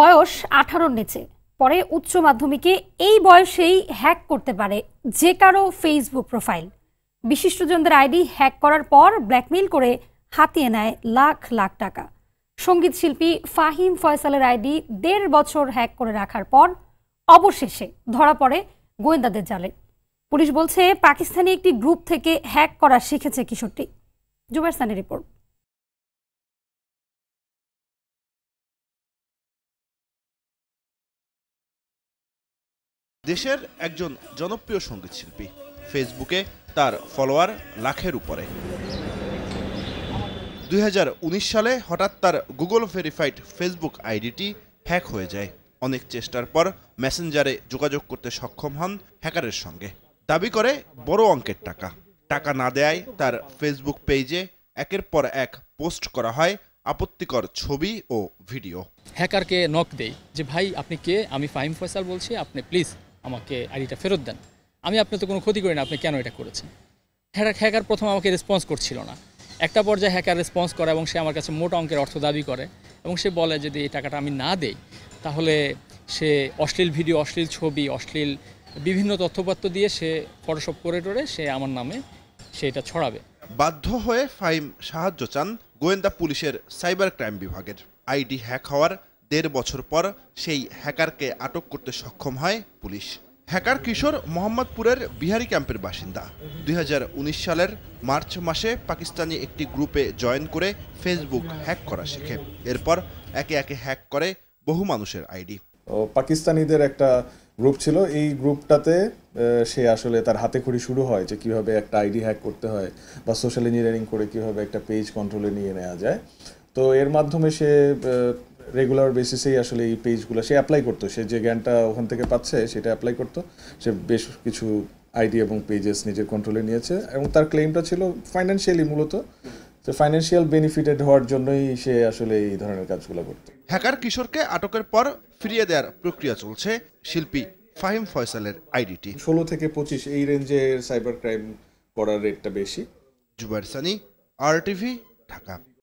বয়স আঠারোর নিচে পরে উচ্চ মাধ্যমিকে এই বয়সেই হ্যাক করতে পারে যে কারো ফেসবুক প্রোফাইল বিশিষ্টজনদের আইডি হ্যাক করার পর ব্ল্যাকমেইল করে হাতিয়ে নেয় লাখ লাখ টাকা সঙ্গীত শিল্পী ফাহিম ফয়সালের আইডি দেড় বছর হ্যাক করে রাখার পর অবশেষে ধরা পড়ে গোয়েন্দাদের জালে পুলিশ বলছে পাকিস্তানি একটি গ্রুপ থেকে হ্যাক করা শিখেছে কিশোরটি জুবারসানের রিপোর্ট দেশের একজন জনপ্রিয় সঙ্গীত শিল্পী ফেসবুকে তার ফলোয়ার লাখের উপরে দুই সালে হঠাৎ তার গুগল ভেরিফাইড ফেসবুক আইডিটি হ্যাক হয়ে যায় অনেক চেষ্টার পর মেসেঞ্জারে যোগাযোগ করতে সক্ষম হন হ্যাকারের সঙ্গে দাবি করে বড় অঙ্কের টাকা টাকা না দেয় তার ফেসবুক পেজে একের পর এক পোস্ট করা হয় আপত্তিকর ছবি ও ভিডিও হ্যাকারকে নক দেয় যে ভাই আপনি কে আমি ফাহিম ফয়সাল বলছি আপনি প্লিজ আমাকে আইডিটা ফেরত দেন আমি আপনার তো কোনো ক্ষতি করি না আপনি কেন এটা করেছেন হ্যাঁ হ্যাকার প্রথম আমাকে রেসপন্স করছিল না একটা পর্যায়ে হ্যাকার রেসপন্স করে এবং সে আমার কাছে মোট অঙ্কের অর্থ দাবি করে এবং সে বলে যদি এই টাকাটা আমি না দেই তাহলে সে অশ্লীল ভিডিও অশ্লীল ছবি অশ্লীল বিভিন্ন তথ্যপত্র দিয়ে সে ফটোশপ করে টোরে সে আমার নামে সে এটা ছড়াবে বাধ্য হয়ে ফাইম সাহায্য চান গোয়েন্দা পুলিশের সাইবার ক্রাইম বিভাগের আইডি হ্যাক হওয়ার দেড় বছর পর সেই হ্যাকারকে আটক করতে সক্ষম হয় পুলিশ হ্যাকার কিশোর মোহাম্মদপুরের বিহারি ক্যাম্পের বাসিন্দা দুই সালের মার্চ মাসে পাকিস্তানি একটি গ্রুপে জয়েন করে ফেসবুক হ্যাক করা শেখে এরপর একে একে হ্যাক করে বহু মানুষের আইডি ও পাকিস্তানিদের একটা গ্রুপ ছিল এই গ্রুপটাতে সে আসলে তার হাতে খুঁড়ি শুরু হয় যে কিভাবে একটা আইডি হ্যাক করতে হয় বা সোশ্যাল ইঞ্জিনিয়ারিং করে কিভাবে একটা পেজ কন্ট্রোলে নিয়ে নেওয়া যায় তো এর মাধ্যমে সে রেগুলার বেসিসেই আসলে এই পেজগুলো সে অ্যাপ্লাই করতো সে যে জ্ঞানটা ওখান থেকে পাচ্ছে সেটা অ্যাপ্লাই করতো সে বেশ কিছু আইডি এবং পেজেস নিজের কন্ট্রোলে নিয়েছে এবং তার ক্লেমটা ছিল ফাইন্যান্সিয়ালি মূলত তো ফাইন্যান্সিয়াল বেনিফিটেড হওয়ার জন্যই সে আসলে এই ধরনের কাজগুলো করতো হ্যাকার কিশোরকে আটকের পর ফিরিয়ে দেওয়ার প্রক্রিয়া চলছে শিল্পী ফাহিম ফয়সালের আইডিটি ষোলো থেকে পঁচিশ এই রেঞ্জের সাইবার ক্রাইম করার রেটটা বেশি জুবাইর সানি আর টিভি ঢাকা